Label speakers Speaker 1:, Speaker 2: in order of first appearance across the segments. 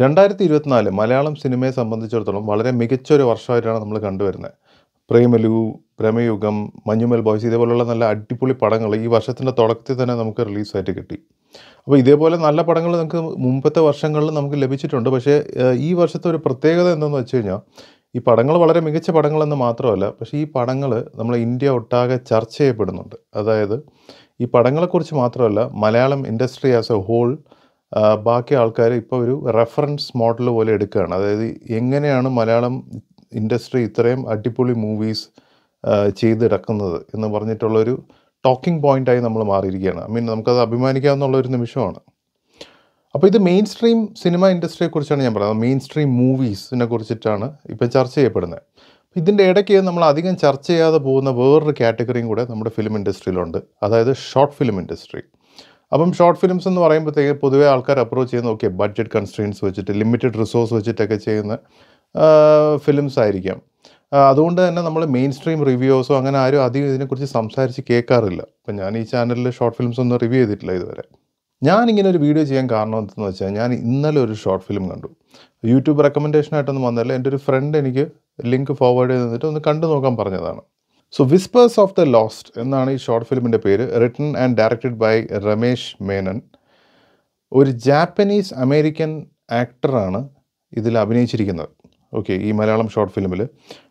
Speaker 1: രണ്ടായിരത്തി ഇരുപത്തിനാല് മലയാളം സിനിമയെ സംബന്ധിച്ചിടത്തോളം വളരെ മികച്ചൊരു വർഷമായിട്ടാണ് നമ്മൾ കണ്ടുവരുന്നത് പ്രേമലു പ്രേമയുഗം മഞ്ഞുമൽ ബോയ്സ് ഇതേപോലുള്ള നല്ല അടിപൊളി പടങ്ങൾ ഈ വർഷത്തിൻ്റെ തുടക്കത്തിൽ തന്നെ നമുക്ക് റിലീസായിട്ട് കിട്ടി അപ്പോൾ ഇതേപോലെ നല്ല പടങ്ങൾ നമുക്ക് മുമ്പത്തെ വർഷങ്ങളിൽ നമുക്ക് ലഭിച്ചിട്ടുണ്ട് പക്ഷേ ഈ വർഷത്തെ ഒരു പ്രത്യേകത എന്തെന്ന് വെച്ച് കഴിഞ്ഞാൽ ഈ പടങ്ങൾ വളരെ മികച്ച പടങ്ങളെന്ന് മാത്രമല്ല പക്ഷേ ഈ പടങ്ങൾ നമ്മളെ ഇന്ത്യ ഒട്ടാകെ ചർച്ച ചെയ്യപ്പെടുന്നുണ്ട് അതായത് ഈ പടങ്ങളെക്കുറിച്ച് മാത്രമല്ല Malayalam industry as a whole ബാക്കി ആൾക്കാർ ഇപ്പോൾ ഒരു റെഫറൻസ് മോഡൽ പോലെ എടുക്കുകയാണ് അതായത് എങ്ങനെയാണ് മലയാളം ഇൻഡസ്ട്രി ഇത്രയും അടിപൊളി മൂവീസ് ചെയ്തിടക്കുന്നത് എന്ന് പറഞ്ഞിട്ടുള്ളൊരു ടോക്കിംഗ് പോയിൻ്റായി നമ്മൾ മാറിയിരിക്കുകയാണ് ഐ മീൻ നമുക്കത് അഭിമാനിക്കാവുന്ന ഒരു നിമിഷമാണ് അപ്പോൾ ഇത് മെയിൻ സ്ട്രീം സിനിമ ഇൻഡസ്ട്രിയെക്കുറിച്ചാണ് ഞാൻ പറയുന്നത് മെയിൻ സ്ട്രീം മൂവീസിനെ കുറിച്ചിട്ടാണ് ഇപ്പം ചർച്ച ചെയ്യപ്പെടുന്നത് ഇതിൻ്റെ ഇടയ്ക്ക് നമ്മൾ അധികം ചർച്ച ചെയ്യാതെ പോകുന്ന വേറൊരു കാറ്റഗറിയും കൂടെ നമ്മുടെ ഫിലിം ഇൻഡസ്ട്രിയിലുണ്ട് അതായത് ഷോർട്ട് ഫിലിം ഇൻഡസ്ട്രി അപ്പം ഷോർട്ട് ഫിലിംസ് എന്ന് പറയുമ്പോഴത്തേക്ക് പൊതുവേ ആൾക്കാർ അപ്രോച്ച് ചെയ്യുന്ന ഓക്കെ ബഡ്ജറ്റ് കൺസ്ട്രെയിൻസ് വെച്ചിട്ട് ലിമിറ്റഡ് റിസോഴ്സ് വെച്ചിട്ടൊക്കെ ചെയ്യുന്ന ഫിലിംസ് ആയിരിക്കാം അതുകൊണ്ട് തന്നെ നമ്മൾ മെയിൻ സ്ട്രീം റിവ്യൂസോ അങ്ങനെ ആരും അധികം ഇതിനെക്കുറിച്ച് സംസാരിച്ച് കേൾക്കാറില്ല അപ്പം ഞാൻ ഈ ചാനലിൽ ഷോർട്ട് ഫിലിംസ് ഒന്നും റിവ്യൂ ചെയ്തിട്ടില്ല ഇതുവരെ ഞാൻ ഇങ്ങനെ ഒരു വീഡിയോ ചെയ്യാൻ കാരണം എന്തെന്ന് വെച്ചാൽ ഞാൻ ഇന്നലെ ഒരു ഷോർട്ട് ഫിലിം കണ്ടു യൂട്യൂബ് റെക്കമെൻഡേഷൻ ആയിട്ടൊന്നും വന്നല്ലേ എൻ്റെ ഒരു ഫ്രണ്ട് എനിക്ക് ലിങ്ക് ഫോർവേഡ് ചെയ്ത് തന്നിട്ട് ഒന്ന് കണ്ടു നോക്കാൻ പറഞ്ഞതാണ് so whispers of the lost എന്നാണ് ഈ ഷോർട്ട് ഫിലിമിൻ്റെ പേര് written and directed by Ramesh Menon ഒരു ജാപ്പനീസ് അമേരിക്കൻ ആക്ടറാണ് ഇതിൽ അഭിനയിച്ചിരിക്കുന്നത് ഓക്കെ ഈ മലയാളം ഷോർട്ട് ഫിലിമിൽ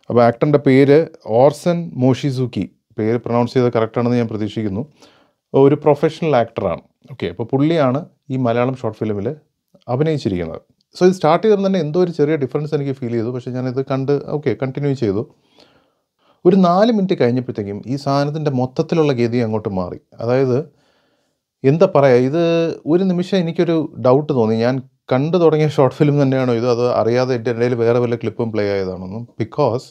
Speaker 1: അപ്പോൾ ആക്ടറിൻ്റെ പേര് ഓർസൻ മോഷിസുക്കി പേര് പ്രൊണൗൺസ് ചെയ്ത് കറക്റ്റാണെന്ന് ഞാൻ പ്രതീക്ഷിക്കുന്നു ഒരു പ്രൊഫഷണൽ ആക്ടറാണ് ഓക്കെ അപ്പോൾ പുള്ളിയാണ് ഈ മലയാളം ഷോർട്ട് ഫിലിമിൽ അഭിനയിച്ചിരിക്കുന്നത് സോ ഇത് സ്റ്റാർട്ട് ചെയ്തപ്പോൾ തന്നെ എന്തോ ഒരു ചെറിയ ഡിഫറൻസ് എനിക്ക് ഫീൽ ചെയ്തു പക്ഷേ ഞാനിത് കണ്ട് ഓക്കെ കണ്ടിന്യൂ ചെയ്തു ഒരു നാല് മിനിറ്റ് കഴിഞ്ഞപ്പോഴത്തേക്കും ഈ സാധനത്തിൻ്റെ മൊത്തത്തിലുള്ള ഗതി അങ്ങോട്ട് മാറി അതായത് എന്താ പറയുക ഇത് ഒരു നിമിഷം എനിക്കൊരു ഡൗട്ട് തോന്നി ഞാൻ കണ്ടു തുടങ്ങിയ ഷോർട്ട് ഫിലിം തന്നെയാണോ ഇത് അത് അറിയാതെ എൻ്റെ ഇടയിൽ വേറെ വല്ല ക്ലിപ്പും പ്ലേ ആയതാണെന്നും ബിക്കോസ്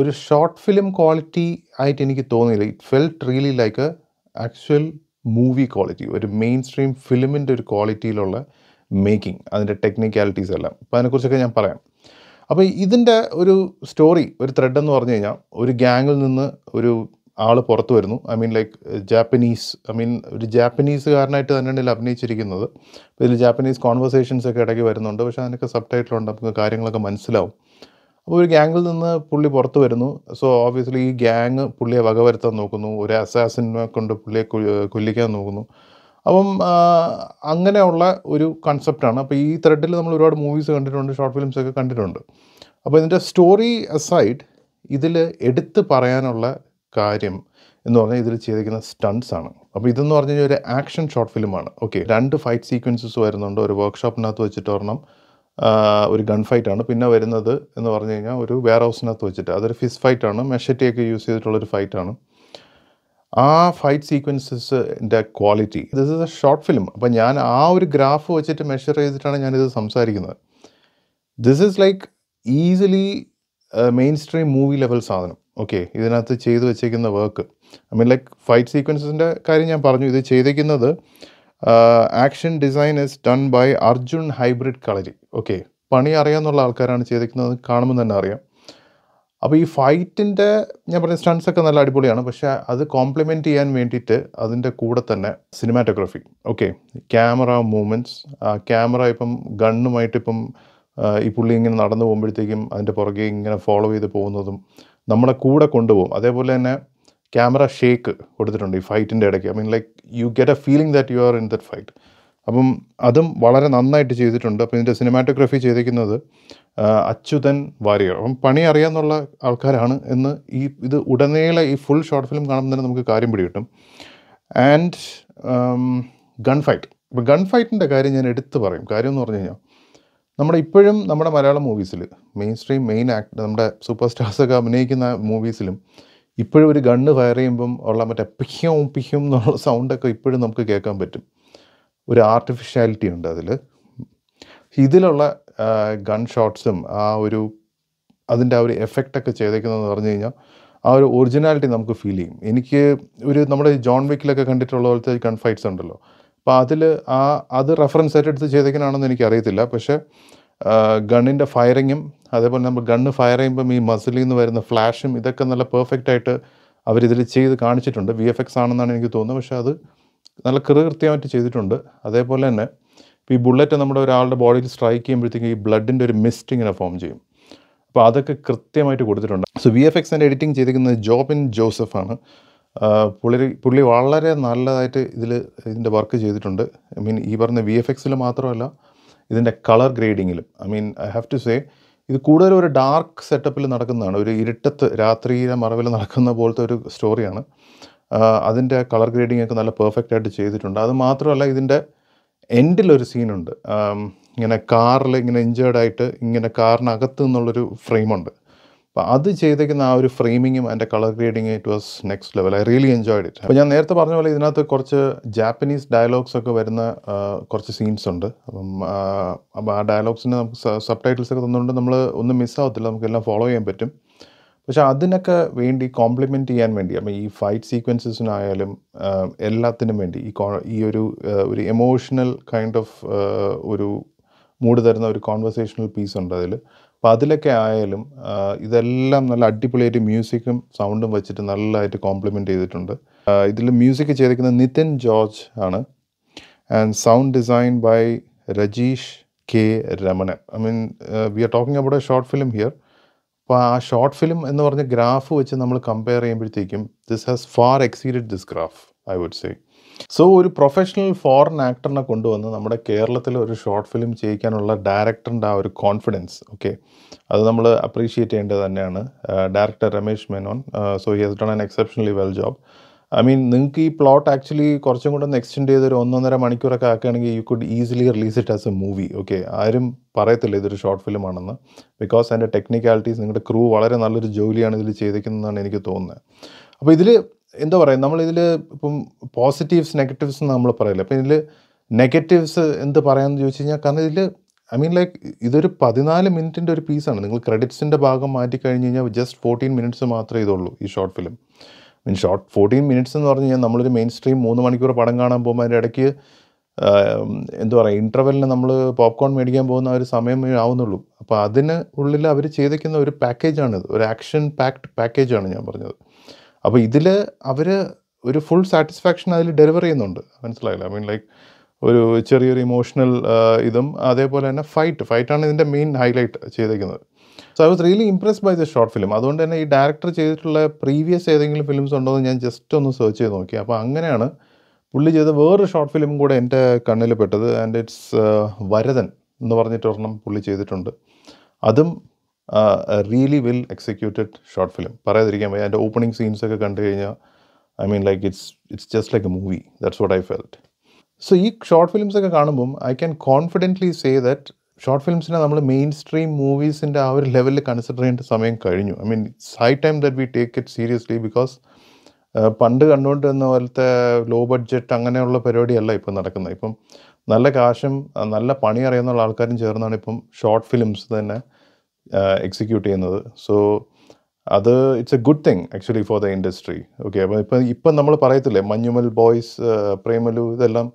Speaker 1: ഒരു ഷോർട്ട് ഫിലിം ക്വാളിറ്റി ആയിട്ട് എനിക്ക് തോന്നിയില്ല it felt really like a actual movie quality ഒരു മെയിൻ സ്ട്രീം ഫിലിമിൻ്റെ ഒരു ക്വാളിറ്റിയിലുള്ള മേക്കിംഗ് അതിൻ്റെ ടെക്നിക്കാലിറ്റീസ് എല്ലാം അപ്പോൾ അതിനെക്കുറിച്ചൊക്കെ ഞാൻ പറയാം അപ്പോൾ ഇതിൻ്റെ ഒരു സ്റ്റോറി ഒരു ത്രെഡ് എന്ന് പറഞ്ഞു കഴിഞ്ഞാൽ ഒരു ഗ്യാങ്ങിൽ നിന്ന് ഒരു ആൾ പുറത്തു വരുന്നു I mean like Japanese I mean ഒരു ജാപ്പനീസുകാരനായിട്ട് തന്നെയാണ് ഇതിൽ അഭിനയിച്ചിരിക്കുന്നത് അപ്പോൾ ഇതിൽ ജാപ്പനീസ് കോൺവെർസേഷൻസ് ഒക്കെ ഇടയ്ക്ക് വരുന്നുണ്ട് പക്ഷേ അതിനൊക്കെ സബ് ടൈറ്റിലുണ്ട് നമുക്ക് കാര്യങ്ങളൊക്കെ മനസ്സിലാവും അപ്പോൾ ഒരു ഗ്യാങ്ങിൽ നിന്ന് പുള്ളി പുറത്തു വരുന്നു സോ ഓബിയസ്ലി ഈ ഗ്യാങ് പുള്ളിയെ വകവരുത്താൻ നോക്കുന്നു ഒരു അസാസിനെ കൊണ്ട് പുള്ളിയെ കൊല്ലിക്കാൻ നോക്കുന്നു അപ്പം അങ്ങനെയുള്ള ഒരു കൺസെപ്റ്റാണ് അപ്പോൾ ഈ ത്രെഡിൽ നമ്മൾ ഒരുപാട് മൂവീസ് കണ്ടിട്ടുണ്ട് ഷോർട്ട് ഫിലിംസ് ഒക്കെ കണ്ടിട്ടുണ്ട് അപ്പോൾ ഇതിൻ്റെ സ്റ്റോറി അസൈഡ് ഇതിൽ എടുത്ത് പറയാനുള്ള കാര്യം എന്ന് പറഞ്ഞാൽ ഇതിൽ ചെയ്തിരിക്കുന്ന സ്റ്റൺസ് ആണ് അപ്പോൾ ഇതെന്ന് പറഞ്ഞു കഴിഞ്ഞാൽ ഒരു ആക്ഷൻ ഷോർട്ട് ഫിലിമാണ് ഓക്കെ രണ്ട് ഫൈറ്റ് സീക്വൻസസ് വരുന്നുണ്ട് ഒരു വർക്ക്ഷോപ്പിനകത്ത് വെച്ചിട്ട് ഒരെണ്ണം ഒരു ഗൺ ഫൈറ്റാണ് പിന്നെ വരുന്നത് എന്ന് പറഞ്ഞു കഴിഞ്ഞാൽ ഒരു വെയർ ഹൗസിനകത്ത് വെച്ചിട്ട് അതൊരു ഫിസ് ഫൈറ്റാണ് മെഷറ്റിയൊക്കെ യൂസ് ചെയ്തിട്ടുള്ളൊരു ഫൈറ്റാണ് ആ ഫൈറ്റ് സീക്വൻസസിൻ്റെ quality this is a short film അപ്പോൾ ഞാൻ ആ ഒരു ഗ്രാഫ് വെച്ചിട്ട് മെഷർ ചെയ്തിട്ടാണ് ഞാനിത് സംസാരിക്കുന്നത് this is like easily mainstream movie level സാധനം ഓക്കെ ഇതിനകത്ത് ചെയ്തു വെച്ചേക്കുന്ന work I mean like fight സീക്വൻസിൻ്റെ കാര്യം ഞാൻ പറഞ്ഞു ഇത് ചെയ്തേക്കുന്നത് action design is done by Arjun hybrid kalari okay പണി അറിയാമെന്നുള്ള ആൾക്കാരാണ് ചെയ്തേക്കുന്നത് കാണുമ്പോൾ തന്നെ അറിയാം അപ്പോൾ ഈ ഫൈറ്റിൻ്റെ ഞാൻ പറഞ്ഞ സ്റ്റൺസൊക്കെ ഒക്കെ നല്ല അടിപൊളിയാണ് പക്ഷേ അത് കോംപ്ലിമെൻ്റ് ചെയ്യാൻ വേണ്ടിയിട്ട് അതിൻ്റെ കൂടെ തന്നെ cinematography okay camera movements camera ഇപ്പം ഗണ്ണുമായിട്ട് ഇപ്പം ഈ പുള്ളി ഇങ്ങനെ നടന്നു പോകുമ്പോഴത്തേക്കും അതിൻ്റെ പുറകെ ഇങ്ങനെ ഫോളോ ചെയ്ത് പോകുന്നതും നമ്മളെ കൂടെ കൊണ്ടുപോകും അതേപോലെ തന്നെ ക്യാമറ ഷേക്ക് കൊടുത്തിട്ടുണ്ട് ഈ ഫൈറ്റിൻ്റെ ഇടയ്ക്ക് I mean like you get a feeling that you are in that fight അപ്പം അതും വളരെ നന്നായിട്ട് ചെയ്തിട്ടുണ്ട് അപ്പം ഇതിൻ്റെ സിനിമാറ്റോഗ്രഫി ചെയ്തിരിക്കുന്നത് അച്യുതൻ വാര്യർ അപ്പം പണി അറിയാമെന്നുള്ള ആൾക്കാരാണ് എന്ന് ഈ ഇത് ഉടനീളെ ഈ ഫുൾ ഷോർട്ട് ഫിലിം കാണുമ്പോൾ തന്നെ നമുക്ക് കാര്യം പിടികിട്ടും ആൻഡ് ഗൺ ഫൈറ്റ് ഇപ്പോൾ ഗൺ ഫൈറ്റിൻ്റെ കാര്യം ഞാൻ എടുത്തു പറയും കാര്യം എന്ന് പറഞ്ഞു കഴിഞ്ഞാൽ നമ്മുടെ ഇപ്പോഴും നമ്മുടെ മലയാളം മൂവീസിൽ മെയിൻ സ്ട്രീം മെയിൻ ആക്ട് നമ്മുടെ സൂപ്പർ സ്റ്റാർസൊക്കെ അഭിനയിക്കുന്ന മൂവീസിലും ഇപ്പോഴും ഒരു ഗണ്ണ് ഫയർ ചെയ്യുമ്പം ഉള്ള മറ്റേ പിഹ്യം പിഹ്യം എന്നുള്ള സൗണ്ടൊക്കെ ഇപ്പോഴും നമുക്ക് കേൾക്കാൻ പറ്റും ഒരു ആർട്ടിഫിഷ്യാലിറ്റി ഉണ്ട് അതിൽ ഇതിലുള്ള ഗൺ ഷോട്ട്സും ആ ഒരു അതിൻ്റെ ആ ഒരു എഫക്റ്റൊക്കെ ചെയ്തേക്കുന്നതെന്ന് പറഞ്ഞു കഴിഞ്ഞാൽ ആ ഒരു ഒറിജിനാലിറ്റി നമുക്ക് ഫീൽ ചെയ്യും എനിക്ക് ഒരു നമ്മുടെ ജോൺ വിക്കിലൊക്കെ കണ്ടിട്ടുള്ള പോലത്തെ ഗൺ ഫൈറ്റ്സ് ഉണ്ടല്ലോ അപ്പോൾ അതിൽ ആ അത് റെഫറൻസ് ആയിട്ട് എടുത്ത് എനിക്ക് എനിക്കറിയത്തില്ല പക്ഷേ ഗണ്ണിൻ്റെ ഫയറിങ്ങും അതേപോലെ നമ്മൾ ഗണ്ണ് ഫയർ ചെയ്യുമ്പം ഈ മസിലിൽ നിന്ന് വരുന്ന ഫ്ലാഷും ഇതൊക്കെ നല്ല പെർഫെക്റ്റ് ആയിട്ട് അവരിതിൽ ചെയ്ത് കാണിച്ചിട്ടുണ്ട് വി എഫ് എക്സ് ആണെന്നാണ് എനിക്ക് തോന്നുന്നത് പക്ഷേ അത് നല്ല കൃ കൃത്യമായിട്ട് ചെയ്തിട്ടുണ്ട് അതേപോലെ തന്നെ ഇപ്പോൾ ഈ ബുള്ളറ്റ് നമ്മുടെ ഒരാളുടെ ബോഡിയിൽ സ്ട്രൈക്ക് ചെയ്യുമ്പോഴത്തേക്കും ഈ ബ്ലഡിൻ്റെ ഒരു മിസ്റ്റ് ഇങ്ങനെ ഫോം ചെയ്യും അപ്പോൾ അതൊക്കെ കൃത്യമായിട്ട് കൊടുത്തിട്ടുണ്ട് സോ വി എഫ് എക്സിൻ്റെ എഡിറ്റിംഗ് ചെയ്തിരിക്കുന്നത് ജോബിൻ ജോസഫാണ് പുള്ളി പുള്ളി വളരെ നല്ലതായിട്ട് ഇതിൽ ഇതിൻ്റെ വർക്ക് ചെയ്തിട്ടുണ്ട് ഐ മീൻ ഈ പറഞ്ഞ വി എഫ് എക്സിൽ മാത്രമല്ല ഇതിൻ്റെ കളർ ഗ്രേഡിങ്ങിലും I mean I have to say ഇത് കൂടുതലും ഒരു ഡാർക്ക് സെറ്റപ്പിൽ നടക്കുന്നതാണ് ഒരു ഇരുട്ടത്ത് രാത്രിയിലെ മറവിൽ നടക്കുന്ന പോലത്തെ ഒരു സ്റ്റോറിയാണ് അതിൻ്റെ കളർ ഗ്രേഡിംഗ് ഒക്കെ നല്ല പെർഫെക്റ്റ് ആയിട്ട് ചെയ്തിട്ടുണ്ട് അത് മാത്രമല്ല ഇതിൻ്റെ എൻഡിലൊരു സീനുണ്ട് ഇങ്ങനെ കാറിൽ ഇങ്ങനെ ഇഞ്ചേർഡായിട്ട് ഇങ്ങനെ കാറിനകത്ത് നിന്നുള്ളൊരു ഫ്രെയിമുണ്ട് അപ്പോൾ അത് ചെയ്തേക്കുന്ന ആ ഒരു ഫ്രെയിമിങ്ങും അതിൻ്റെ കളർ ഗ്രേഡിങ്ങും it was next level I really enjoyed it അപ്പോൾ ഞാൻ നേരത്തെ പറഞ്ഞ പോലെ ഇതിനകത്ത് കുറച്ച് ജാപ്പനീസ് ഡയലോഗ്സ് ഒക്കെ വരുന്ന കുറച്ച് സീൻസ് ഉണ്ട് അപ്പം അപ്പോൾ ആ ഡയലോഗ്സിന് നമുക്ക് സബ് ടൈറ്റിൽസ് ഒക്കെ തന്നുകൊണ്ട് നമ്മൾ ഒന്നും മിസ്സാവത്തില്ല നമുക്കെല്ലാം ഫോളോ ചെയ്യാൻ പറ്റും പക്ഷെ അതിനൊക്കെ വേണ്ടി കോംപ്ലിമെൻറ്റ് ചെയ്യാൻ വേണ്ടി അപ്പം ഈ ഫൈറ്റ് സീക്വൻസസിനായാലും എല്ലാത്തിനും വേണ്ടി ഈ ഈ ഒരു ഒരു എമോഷണൽ കൈൻഡ് ഓഫ് ഒരു മൂഡ് തരുന്ന ഒരു കോൺവെർസേഷണൽ പീസ് ഉണ്ട് അതിൽ അപ്പോൾ അതിലൊക്കെ ആയാലും ഇതെല്ലാം നല്ല അടിപൊളിയായിട്ട് മ്യൂസിക്കും സൗണ്ടും വെച്ചിട്ട് നല്ലതായിട്ട് കോംപ്ലിമെൻറ്റ് ചെയ്തിട്ടുണ്ട് ഇതിൽ മ്യൂസിക് ചെയ്തിരിക്കുന്നത് നിതിൻ ജോർജ് ആണ് and sound design by Rajeesh K Ramanan I mean we are talking about a short film here അപ്പോൾ ആ ഷോർട്ട് ഫിലിം എന്ന് പറഞ്ഞ ഗ്രാഫ് വെച്ച് നമ്മൾ കമ്പയർ ചെയ്യുമ്പോഴത്തേക്കും this has far exceeded this graph I would say so ഒരു പ്രൊഫഷണൽ ഫോറിൻ ആക്ടറിനെ കൊണ്ടുവന്ന് നമ്മുടെ കേരളത്തിൽ ഒരു ഷോർട്ട് ഫിലിം ചെയ്യിക്കാനുള്ള ഡയറക്ടറിൻ്റെ ആ ഒരു കോൺഫിഡൻസ് ഓക്കെ അത് നമ്മൾ അപ്രീഷിയേറ്റ് ചെയ്യേണ്ടത് തന്നെയാണ് director uh, Ramesh Menon so he has done an exceptionally well job I mean നിങ്ങൾക്ക് ഈ പ്ലോട്ട് ആക്ച്വലി കുറച്ചും കൂടെ ഒന്ന് എക്സ്റ്റെൻഡ് ചെയ്തൊരു ഒന്നൊന്നര മണിക്കൂറൊക്കെ ആക്കുകയാണെങ്കിൽ you could easily release it as a movie okay ആരും പറയത്തില്ല ഇതൊരു ഷോർട്ട് ഫിലിം ആണെന്ന് ബിക്കോസ് അതിൻ്റെ ടെക്നിക്കാലിറ്റീസ് നിങ്ങളുടെ ക്രൂ വളരെ നല്ലൊരു ജോലിയാണ് ഇതിൽ ചെയ്തിരിക്കുന്നതെന്നാണ് എനിക്ക് തോന്നുന്നത് അപ്പോൾ ഇതിൽ എന്താ പറയുക നമ്മളിതിൽ ഇപ്പം പോസിറ്റീവ്സ് നെഗറ്റീവ്സ് എന്ന് നമ്മൾ പറയില്ല അപ്പം ഇതിൽ നെഗറ്റീവ്സ് എന്ത് പറയാമെന്ന് ചോദിച്ചു കഴിഞ്ഞാൽ കാരണം ഇതിൽ ഐ മീൻ ലൈക്ക് ഇതൊരു പതിനാല് മിനിറ്റിൻ്റെ ഒരു പീസാണ് നിങ്ങൾ ക്രെഡിറ്റ്സിൻ്റെ ഭാഗം മാറ്റി കഴിഞ്ഞ് കഴിഞ്ഞാൽ ജസ്റ്റ് ഫോർട്ടീൻ മിനിറ്റ്സ് മാത്രമേ ഇതുള്ളൂ ഈ short film mean short fourteen minutes എന്ന് പറഞ്ഞു കഴിഞ്ഞാൽ നമ്മളൊരു മെയിൻ സ്ട്രീം മൂന്ന് മണിക്കൂർ പടം കാണാൻ പോകുമ്പോൾ അതിൻ്റെ ഇടയ്ക്ക് എന്താ പറയുക ഇൻ്റർവെല്ലിന് നമ്മൾ പോപ്കോൺ മേടിക്കാൻ പോകുന്ന ഒരു സമയം ആവുന്നുള്ളൂ അപ്പോൾ അതിന് ഉള്ളിൽ അവർ ചെയ്തിരിക്കുന്ന ഒരു പാക്കേജാണിത് ഒരു ആക്ഷൻ പാക്ഡ് പാക്കേജാണ് ഞാൻ പറഞ്ഞത് അപ്പോൾ ഇതിൽ അവർ ഒരു ഫുൾ സാറ്റിസ്ഫാക്ഷൻ അതിൽ ഡെലിവർ ചെയ്യുന്നുണ്ട് മനസ്സിലായില്ല ഐ മീൻ ലൈക്ക് ഒരു ചെറിയൊരു ഇമോഷണൽ ഇതും അതേപോലെ തന്നെ ഫൈറ്റ് ഫൈറ്റാണ് ഇതിൻ്റെ മെയിൻ ഹൈലൈറ്റ് ചെയ്തേക്കുന്നത് so I was really impress by the short film അതുകൊണ്ട് തന്നെ ഈ ഡയറക്ടർ ചെയ്തിട്ടുള്ള പ്രീവിയസ് ഏതെങ്കിലും ഫിലിംസ് ഉണ്ടോ എന്ന് ഞാൻ ജസ്റ്റ് ഒന്ന് സെർച്ച് ചെയ്ത് നോക്കി അപ്പോൾ അങ്ങനെയാണ് പുള്ളി ചെയ്ത വേറൊരു ഷോർട്ട് ഫിലിം കൂടെ എൻ്റെ കണ്ണിൽ പെട്ടത് ആൻഡ് ഇറ്റ്സ് uh, വരതൻ എന്ന് പറഞ്ഞിട്ട് ഒരെണ്ണം പുള്ളി ചെയ്തിട്ടുണ്ട് അതും really well executed short film പറയാതിരിക്കാൻ വയ്യ അതിൻ്റെ ഓപ്പണിംഗ് സീൻസ് ഒക്കെ കണ്ടു കഴിഞ്ഞാൽ I mean like it's it's just like a movie that's what I felt so ഈ ഷോർട്ട് ഫിലിംസ് ഒക്കെ കാണുമ്പം I can confidently say that short ഫിലിംസിനെ നമ്മൾ മെയിൻ സ്ട്രീം മൂവീസിൻ്റെ ആ ഒരു ലെവലിൽ കൺസിഡർ ചെയ്യേണ്ട സമയം കഴിഞ്ഞു I mean it's high time that we take it seriously because പണ്ട് കണ്ടുകൊണ്ടിരുന്ന പോലത്തെ ലോ ബഡ്ജറ്റ് അങ്ങനെയുള്ള പരിപാടിയല്ല ഇപ്പം നടക്കുന്നത് ഇപ്പം നല്ല കാശും നല്ല പണി അറിയുന്ന ആൾക്കാരും ചേർന്നാണ് ഇപ്പം ഷോർട്ട് ഫിലിംസ് തന്നെ എക്സിക്യൂട്ട് ചെയ്യുന്നത് സോ അത് it's a good thing actually for the industry okay അപ്പോൾ ഇപ്പം ഇപ്പം നമ്മൾ പറയത്തില്ലേ മഞ്ഞുമൽ ബോയ്സ് പ്രേമലു ഇതെല്ലാം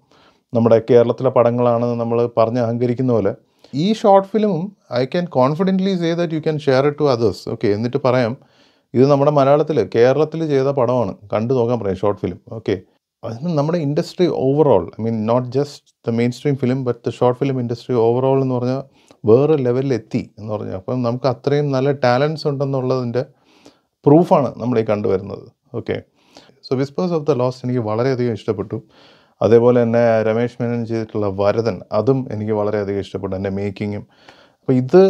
Speaker 1: നമ്മുടെ കേരളത്തിലെ പടങ്ങളാണെന്ന് നമ്മൾ പറഞ്ഞ് അഹങ്കരിക്കുന്ന പോലെ ഈ ഷോർട്ട് ഫിലിമും I can confidently say that you can share it to others okay എന്നിട്ട് പറയാം ഇത് നമ്മുടെ മലയാളത്തിൽ കേരളത്തിൽ ചെയ്ത പടമാണ് കണ്ടു നോക്കാൻ പറയാം ഷോർട്ട് ഫിലിം ഓക്കെ അതിന് നമ്മുടെ industry overall I mean not just the mainstream film but the short film industry overall എന്ന് പറഞ്ഞാൽ വേറെ ലെവലിലെത്തി എന്ന് പറഞ്ഞാൽ അപ്പം നമുക്ക് അത്രയും നല്ല ടാലൻസ് ഉണ്ടെന്നുള്ളതിൻ്റെ പ്രൂഫാണ് നമ്മൾ ഈ കണ്ടുവരുന്നത് okay so whispers of the lost എനിക്ക് വളരെയധികം ഇഷ്ടപ്പെട്ടു അതേപോലെ തന്നെ രമേശ് മേനൻ ചെയ്തിട്ടുള്ള വരതൻ അതും എനിക്ക് വളരെയധികം ഇഷ്ടപ്പെട്ടു എൻ്റെ മേക്കിങ്ങും അപ്പോൾ ഇത്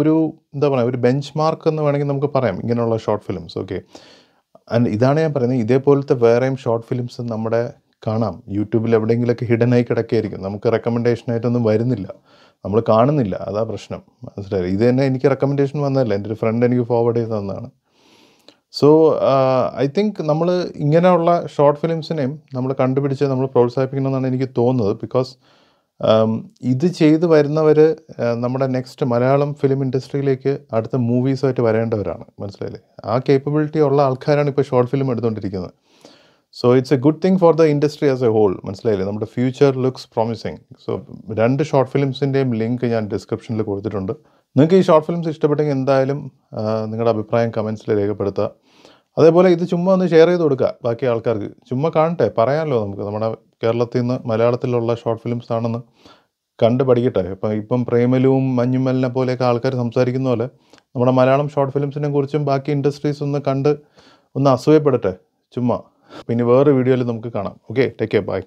Speaker 1: ഒരു എന്താ പറയുക ഒരു ബെഞ്ച് മാർക്ക് എന്ന് വേണമെങ്കിൽ നമുക്ക് പറയാം ഇങ്ങനെയുള്ള ഷോർട്ട് ഫിലിംസ് ഓക്കെ ആൻഡ് ഇതാണ് ഞാൻ പറയുന്നത് ഇതേപോലത്തെ വേറെയും ഷോർട്ട് ഫിലിംസ് നമ്മുടെ കാണാം യൂട്യൂബിൽ എവിടെയെങ്കിലുമൊക്കെ ഹിഡനായി കിടക്കായിരിക്കും നമുക്ക് റെക്കമെൻഡേഷനായിട്ടൊന്നും വരുന്നില്ല നമ്മൾ കാണുന്നില്ല അതാ പ്രശ്നം മനസ്സിലായി ഇത് തന്നെ എനിക്ക് റെക്കമെൻഡേഷൻ വന്നതല്ല എൻ്റെ ഒരു ഫ്രണ്ട് എനിക്ക് ഫോർവേഡ് ചെയ്ത് തന്നതാണ് സോ ഐ തിങ്ക് നമ്മൾ ഇങ്ങനെയുള്ള ഷോർട്ട് ഫിലിംസിനെയും നമ്മൾ കണ്ടുപിടിച്ച് നമ്മൾ പ്രോത്സാഹിപ്പിക്കണമെന്നാണ് എനിക്ക് തോന്നുന്നത് ബിക്കോസ് um, ഇത് ചെയ്തു വരുന്നവർ uh, നമ്മുടെ നെക്സ്റ്റ് മലയാളം ഫിലിം ഇൻഡസ്ട്രിയിലേക്ക് അടുത്ത മൂവീസുമായിട്ട് വരേണ്ടവരാണ് മനസ്സിലായില്ലേ ആ കേപ്പബിലിറ്റി ഉള്ള ആൾക്കാരാണ് ഇപ്പോൾ ഷോർട്ട് ഫിലിം എടുത്തുകൊണ്ടിരിക്കുന്നത് so it's a good thing for the industry as a whole മനസ്സിലായില്ലേ നമ്മുടെ ഫ്യൂച്ചർ ലുക്സ് പ്രോമിസിങ് സോ രണ്ട് ഷോർട്ട് ഫിലിംസിൻ്റെയും ലിങ്ക് ഞാൻ ഡിസ്ക്രിപ്ഷനിൽ കൊടുത്തിട്ടുണ്ട് നിങ്ങൾക്ക് ഈ ഷോർട്ട് ഫിലിംസ് ഇഷ്ടപ്പെട്ടെങ്കിൽ എന്തായാലും uh, നിങ്ങളുടെ അഭിപ്രായം കമൻസിൽ രേഖപ്പെടുത്തുക അതേപോലെ ഇത് ചുമ്മാ ഒന്ന് ഷെയർ ചെയ്ത് കൊടുക്കുക ബാക്കി ആൾക്കാർക്ക് ചുമ്മാ കാണട്ടെ പറയാമല്ലോ നമുക്ക് നമ്മുടെ കേരളത്തിൽ നിന്ന് മലയാളത്തിലുള്ള ഷോർട്ട് ഫിലിംസ് ആണെന്ന് കണ്ട് പഠിക്കട്ടെ ഇപ്പം ഇപ്പം പ്രേമലും മഞ്ഞുമലിനെ പോലെയൊക്കെ ആൾക്കാർ സംസാരിക്കുന്ന പോലെ നമ്മുടെ മലയാളം ഷോർട്ട് ഫിലിംസിനെ കുറിച്ചും ബാക്കി ഇൻഡസ്ട്രീസ് ഒന്ന് കണ്ട് ഒന്ന് അസൂയപ്പെടട്ടെ ചുമ്മാ പിന്നെ വേറൊരു വീഡിയോയിൽ നമുക്ക് കാണാം ഓക്കെ ടേക്ക് കെയർ ബൈ